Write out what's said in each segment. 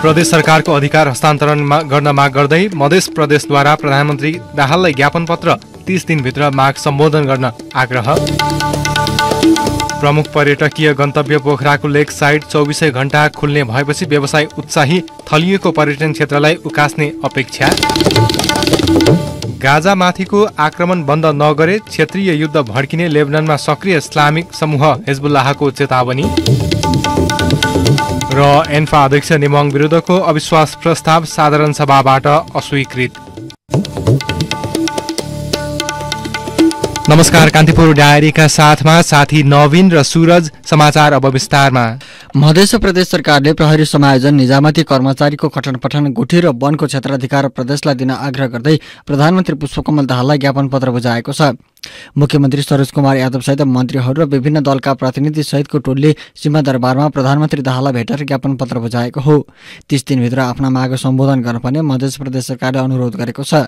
प्रदेश सरकारको अधिकार हस्तान्तरण गर्न माग गर्दै मधेस प्रदेशद्वारा प्रधानमन्त्री दाहाललाई ज्ञापन पत्र तीस दिनभित्र माग सम्बोधन गर्न आग्रह प्रमुख पर्यटकीय गन्तव्य पोखराको लेक साइड चौबिसै घण्टा खुल्ने भएपछि व्यवसाय उत्साही थलिएको पर्यटन क्षेत्रलाई उकास्ने अपेक्षा गाजामाथिको आक्रमण बन्द नगरे क्षेत्रीय युद्ध भड्किने लेबननमा सक्रिय इस्लामिक समूह हेजबुल्लाहको चेतावनी र एन्फा अध्यक्ष निमङ विरुद्धको अविश्वास प्रस्ताव साधारण सभाबाट अस्वीकृत नमस्कार कान्तिपुर डायरीका साथमा साथी नवीन र सुरज समाचार अब विस्तारमा मधेस प्रदेश सरकारले प्रहरी समायोजन निजामती कर्मचारीको खटन पठन गुठी र वनको क्षेत्राधिकार प्रदेशलाई दिन आग्रह गर्दै प्रधानमन्त्री पुष्पकमल दाहाललाई ज्ञापन पत्र बुझाएको छ मुख्यमन्त्री सरोज कुमार यादवसहित मन्त्रीहरू र विभिन्न दलका प्रतिनिधिसहितको टोलले सीमा दरबारमा प्रधानमन्त्री दाहाललाई भेटेर ज्ञापन पत्र बुझाएको हो तिस दिनभित्र आफ्ना माग सम्बोधन गर्नुपर्ने मध्य प्रदेश सरकारले अनुरोध गरेको छ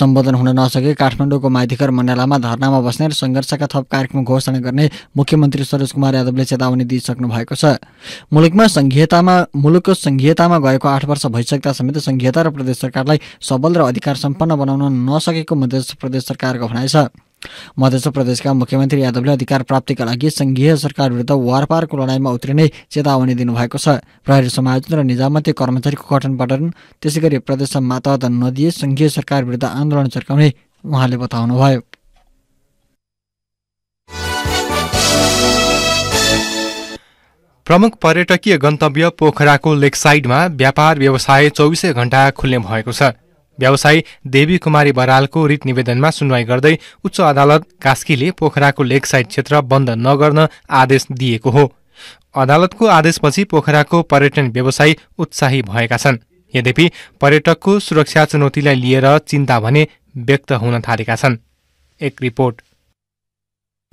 सम्बोधन हुन नसके काठमाडौँको माइधिकर मण्डलामा धरनामा बस्ने र सङ्घर्षका थप कार्यक्रम घोषणा गर्ने मुख्यमन्त्री सरोज कुमार यादवले चेतावनी दिइसक्नु भएको छ मुलुकमा संघीयतामा मुलुकको संघीयतामा गएको आठ वर्ष भइसक्दा समेत संघीयता र प्रदेश सरकारलाई सबल र अधिकार सम्पन्न बनाउन नसकेको मध्य प्रदेश सरकारको भनाइ छ मध्य प्रदेशका मुख्यमन्त्री यादवले अधिकार प्राप्तिका लागि सङ्घीय सरकार विरुद्ध वारपारको लडाइँमा उत्रिने चेतावनी दिनुभएको छ प्रहरी समायोजन र निजामती कर्मचारीको गठन पठन त्यसै गरी प्रदेशमा मातावाद नदिए सङ्घीय सरकार विरुद्ध आन्दोलन चर्काउने उहाँले बताउनुभयो प्रमुख पर्यटकीय गन्तव्य पोखराको लेकसाइडमा व्यापार व्यवसाय चौबिसै घण्टा खुल्ने भएको छ व्यवसायी देवी कुमारी बरालको रिट निवेदनमा सुनवाई गर्दै उच्च अदालत कास्कीले पोखराको लेकसाइड क्षेत्र बन्द नगर्न आदेश दिएको हो अदालतको आदेशपछि पोखराको पर्यटन व्यवसायी उत्साही भएका छन् यद्यपि पर्यटकको सुरक्षा चुनौतीलाई लिएर चिन्ता भने व्यक्त हुन थालेका छन् एक रिपोर्ट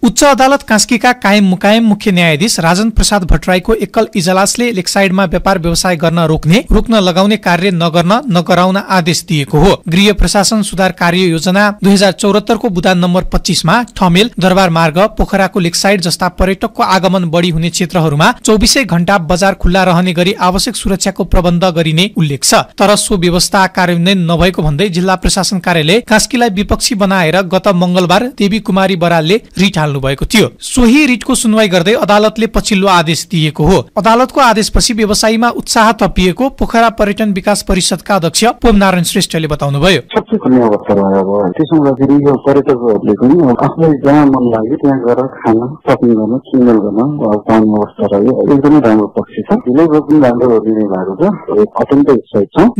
उच्च अदालत कास्कीका कायम मुकायम मुख्य न्यायाधीश राजन प्रसाद भट्टराईको एकल इजलासले लेकसाइडमा व्यापार व्यवसाय गर्न रोक्ने रोक्न लगाउने कार्य नगर्न नगराउन आदेश दिएको हो गृह प्रशासन सुधार कार्य योजना दुई हजार चौरात्तरको बुदान नम्बर पच्चिसमा ठमेल दरबार मार्ग पोखराको लेकसाइड जस्ता पर्यटकको आगमन बढी हुने क्षेत्रहरूमा चौबिसै घण्टा बजार खुल्ला रहने गरी आवश्यक सुरक्षाको प्रबन्ध गरिने उल्लेख छ तर सो व्यवस्था कार्यान्वयन नभएको भन्दै जिल्ला प्रशासन कार्यालय कास्कीलाई विपक्षी बनाएर गत मंगलबार देवी कुमारी बरालले रिठाल हाल्नु भएको थियो सोही रिटको सुनवाई गर्दै अदालतले पछिल्लो आदेश दिएको हो अदालतको आदेशपछि व्यवसायमा उत्साह थपिएको पोखरा पर्यटन विकास परिषदका अध्यक्ष पोम नारायण श्रेष्ठले बताउनुभयो भयो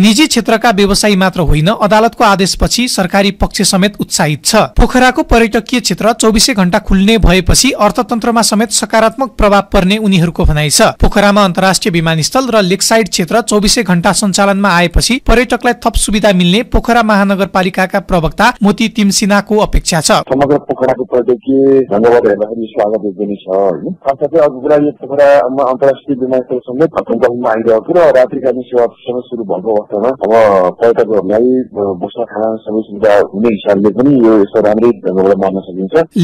निजी क्षेत्रका व्यवसायी मात्र होइन अदालतको आदेशपछि सरकारी पक्ष समेत उत्साहित छ पोखराको पर्यटकीय क्षेत्र चौबिसै घण्टा खुल्ला खुल्ने भएपछि अर्थतन्त्रमा समेत सकारात्मक प्रभाव पर्ने उनीहरूको भनाइ छ पोखरामा अन्तर्राष्ट्रिय विमानस्थल र लेकसाइड क्षेत्र चौबिसै घण्टा सञ्चालनमा आएपछि पर्यटकलाई थप सुविधा मिल्ने पोखरा महानगरपालिकाका प्रवक्ता मोती तिमसिनाको अपेक्षा छ समग्र पोखराको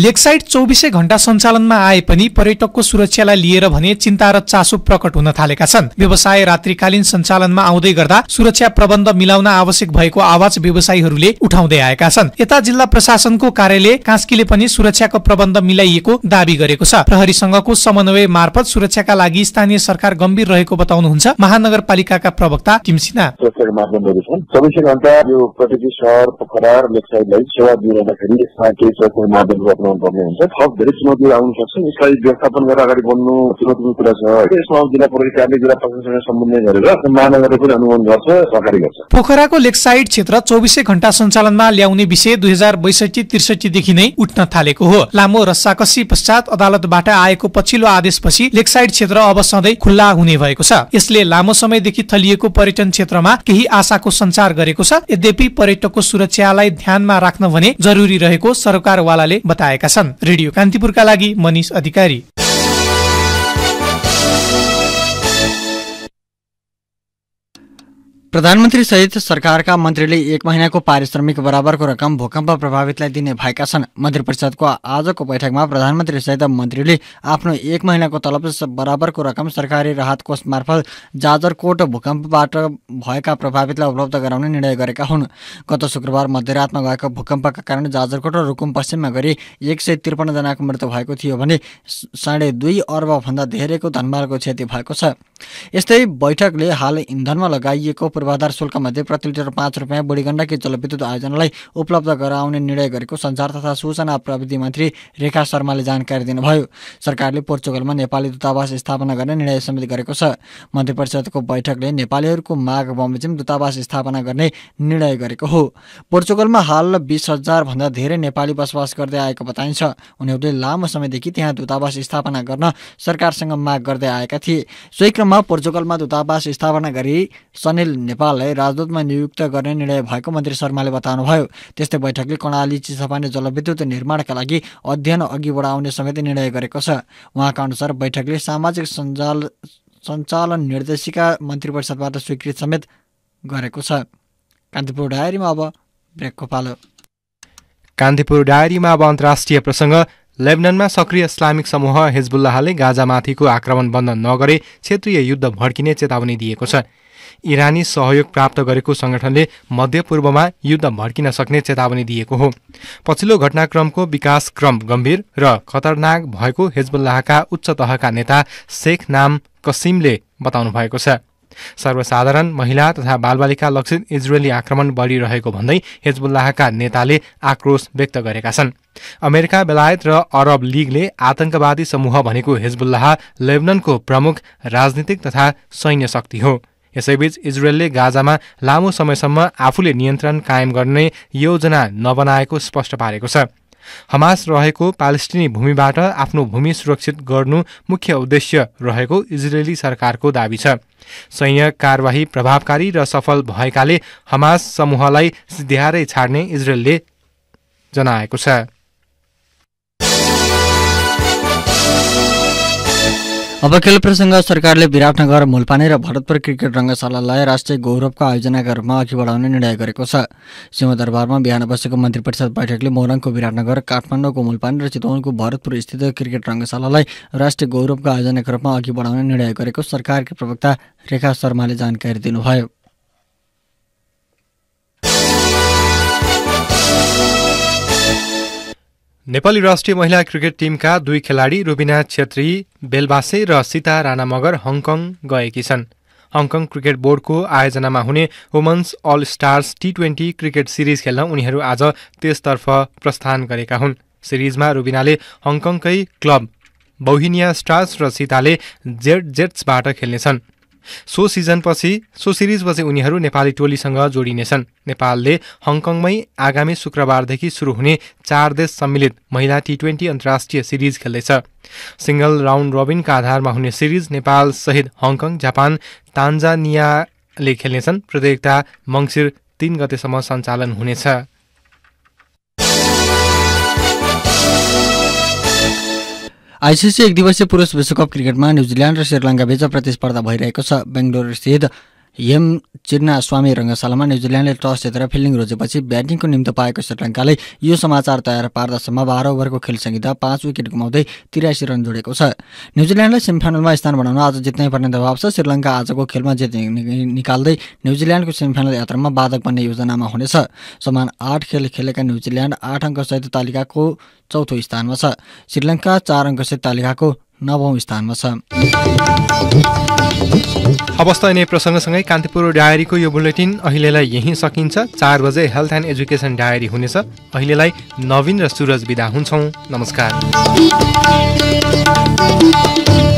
लेकसाइड चौबिसै घण्टा सञ्चालनमा आए पनि पर्यटकको सुरक्षालाई लिएर भने चिन्ता र चासो प्रकट हुन थालेका छन् व्यवसाय रात्रिकालीन सञ्चालनमा आउँदै गर्दा सुरक्षा प्रबन्ध मिलाउन आवश्यक भएको आवाज व्यवसायीहरूले उठाउँदै आएका छन् यता जिल्ला प्रशासनको कार्यालय कास्कीले पनि सुरक्षाको प्रबन्ध मिलाइएको दावी गरेको छ प्रहरीसँगको समन्वय मार्फत सुरक्षाका लागि स्थानीय सरकार गम्भीर रहेको बताउनुहुन्छ महानगरपालिकाका प्रवक्ता अप्नाउनु पर्ने घण्टा थप धेरै चुनौतीहरू आउन सक्छन् यसलाई व्यवस्थापन गरेर अगाडि बढ्नु चुनौतीको कुरा छ यसमा जिल्ला प्रदेशकारले जिल्ला प्रशासनसँग समन्वय गरेर महानगरले पनि अनुमान गर्छ सहकारी गर्छ पोखराको लेकसाइड क्षेत्र चौबिसै घण्टा सञ्चालनमा ल्याउने विषय दुई हजार बैसठी त्रिसठीदेखि नै उठ्न थालेको हो लामो रस्साकसी पश्चात अदालतबाट आएको पछिल्लो आदेशपछि लेकसाइड क्षेत्र अब सधैँ खुल्ला हुने भएको छ यसले लामो समयदेखि थलिएको पर्यटन क्षेत्रमा केही आशाको संचार गरेको छ यद्यपि पर्यटकको सुरक्षालाई ध्यानमा राख्न भने जरुरी रहेको सरकारवालाले बताएका छन् रेडियो थियो कान्तिपुरका लागि मनिष अधिकारी प्रधानमन्त्री सहित सरकारका मन्त्रीले एक महिनाको पारिश्रमिक बराबरको रकम भूकम्प प्रभावितलाई दिने भएका छन् मन्त्री परिषदको आजको बैठकमा प्रधानमन्त्री सहित मन्त्रीले आफ्नो एक महिनाको तलब बराबरको रकम सरकारी राहत कोष मार्फत जाजरकोट भूकम्पबाट भएका प्रभावितलाई उपलब्ध गराउने निर्णय गरेका हुन् गत शुक्रबार मध्यरातमा गएको भूकम्पका कारण जाजरकोट र रुकुम पश्चिममा गरी एक सय त्रिपन्नजनाको मृत्यु भएको थियो भने साढे दुई अर्बभन्दा धेरैको धनमालको क्षति भएको छ यस्तै बैठकले हाल इन्धनमा लगाइएको पूर्वाधार शुल्कमध्ये प्रति लिटर पाँच रुपियाँ बुढी गण्डकी जलविद्युत आयोजनालाई उपलब्ध गराउने निर्णय गरेको सञ्चार तथा सूचना प्रविधि मन्त्री रेखा शर्माले जानकारी दिनुभयो सरकारले पोर्चुगलमा नेपाली दूतावास स्थापना गर्ने निर्णय समिति गरेको छ मन्त्री परिषदको बैठकले नेपालीहरूको माग बमोजिम दूतावास स्थापना गर्ने निर्णय गरेको हो पोर्चुगलमा हाल बिस हजारभन्दा धेरै नेपाली बसोबास गर्दै आएको बताइन्छ उनीहरूले लामो समयदेखि त्यहाँ दूतावास स्थापना गर्न सरकारसँग माग गर्दै आएका थिए सोही क्रममा पोर्चुगलमा दूतावास स्थापना गरी ने नेपाललाई राजदूतमा नियुक्त गर्ने निर्णय भएको मन्त्री शर्माले बताउनुभयो त्यस्तै बैठकले कर्णाली चिसापानी जलविद्युत निर्माणका लागि अध्ययन अघि बढाउने समेत निर्णय गरेको छ उहाँका अनुसार बैठकले सामाजिक सञ्जाल सञ्चालन निर्देशिका मन्त्री परिषदबाट स्वीकृत समेत गरेको छ कान्तिपुर डायरीमा अब ब्रेकको पालो कान्तिपुर डायरीमा अब अन्तर्राष्ट्रिय प्रसङ्ग लेबननमा सक्रिय इस्लामिक समूह हिजबुल्लाहले गाजामाथिको आक्रमण बन्द नगरे क्षेत्रीय युद्ध भड्किने चेतावनी दिएको छ इरानी सहयोग प्राप्त गरेको सङ्गठनले मध्यपूर्वमा युद्ध भड्किन सक्ने चेतावनी दिएको हो पछिल्लो घटनाक्रमको विकासक्रम गम्भीर र खतरनाक भएको हिजबुल्लाहका उच्च तहका नेता शेख नाम कसिमले बताउनु भएको छ सर्वसाधारण महिला तथा बालबालिका लक्षित इजरायली आक्रमण बढिरहेको भन्दै हिजबुल्लाहका नेताले आक्रोश व्यक्त गरेका छन् अमेरिका बेलायत र अरब लिगले आतंकवादी समूह भनेको हिजबुल्लाह लेबननको प्रमुख राजनीतिक तथा सैन्य शक्ति हो यसैबीच इजरायलले गाजामा लामो समयसम्म आफूले नियन्त्रण कायम गर्ने योजना नबनाएको स्पष्ट पारेको छ हमास रहेको पालेस्टिनी भूमिबाट आफ्नो भूमि सुरक्षित गर्नु मुख्य उद्देश्य रहेको इजरायली सरकारको दावी छ सैन्य कारवाही प्रभावकारी र सफल भएकाले हमास समूहलाई सिध्यारै छाड्ने इजरायलले जनाएको छ अब खेल प्रसङ्ग सरकारले विराटनगर मूलपानी र भरतपुर क्रिकेट रङ्गशालालाई राष्ट्रिय गौरवका आयोजनाका रूपमा अघि बढाउने निर्णय गरेको छ सिंहदरबारमा बिहान बसेको मन्त्री परिषद बैठकले मोरङको विराटनगर काठमाडौँको मुलपानी र चितवनको भरतपुर स्थित क्रिकेट रङ्गशालालाई राष्ट्रिय गौरवका आयोजनाका रूपमा अघि बढाउने निर्णय गरेको सरकारकी प्रवक्ता रेखा शर्माले जानकारी दिनुभयो नेपाली राष्ट्रिय महिला क्रिकेट टिमका दुई खेलाडी रुबिना छेत्री बेलबासे र सीता राणा मगर हङकङ गएकी छन् हङकङ क्रिकेट बोर्डको आयोजनामा हुने women's all stars T twenty cricket series खेल्न उनीहरू आज त्यसतर्फ प्रस्थान गरेका हुन् सिरिजमा रुबिनाले हङकङकै क्लब बौहिनिया स्टार्स र सीताले जेट जेट्सबाट खेल्नेछन् सो सिजनपछि सो सिरिजपछि उनीहरू नेपाली टोलीसँग जोडिनेछन् नेपालले हङकङमै आगामी शुक्रबारदेखि सुरु हुने चार देश सम्मिलित महिला टी ट्वेन्टी अन्तर्राष्ट्रिय सिरिज खेल्दैछ सिङ्गल राउन्ड रबिनका आधारमा हुने सिरिज नेपाल नेपालसहित हङकङ जापान तान्जानियाले खेल्नेछन् प्रतियोगिता मङ्सिर तिन गतेसम्म सञ्चालन हुनेछ आइसिसी एक दिवसीय पुरुष विश्वकप क्रिकेटमा न्युजिल्यान्ड र श्रीलङ्का बीच प्रतिस्पर्धा भइरहेको छ बेङ्गलोर हेम चिन्ना स्वामी रङ्गशालामा न्युजिल्यान्डले टस जितेर फिल्डिङ रोजेपछि ब्याटिङको निम्ति पाएको श्रीलङ्काले यो समाचार तयार पार्दासम्म बाह्र ओभरको खेल संहिता पाँच विकेट गुमाउँदै तिरासी रन जोडेको छ न्युजिल्यान्डलाई सेमिफाइनलमा स्थान बनाउन आज जित्नै पर्ने दबाव छ श्रीलङ्का आजको खेलमा जित निकाल्दै न्युजिल्यान्डको सेमिफाइनल यात्रामा बाधक बन्ने योजनामा हुनेछ समान आठ खेल खेलेका न्युजिल्यान्ड आठ अङ्कसहित तालिकाको चौथो स्थानमा छ श्रीलङ्का चार अङ्कसहित तालिकाको नवौँ स्थानमा छ अवस्था यिनै प्रसङ्गसँगै कान्तिपुर डायरीको यो बुलेटिन अहिलेलाई यहीँ सकिन्छ चार बजे हेल्थ एन्ड एजुकेसन डायरी हुनेछ अहिलेलाई नवीन र सुरज विदा हुन्छौँ नमस्कार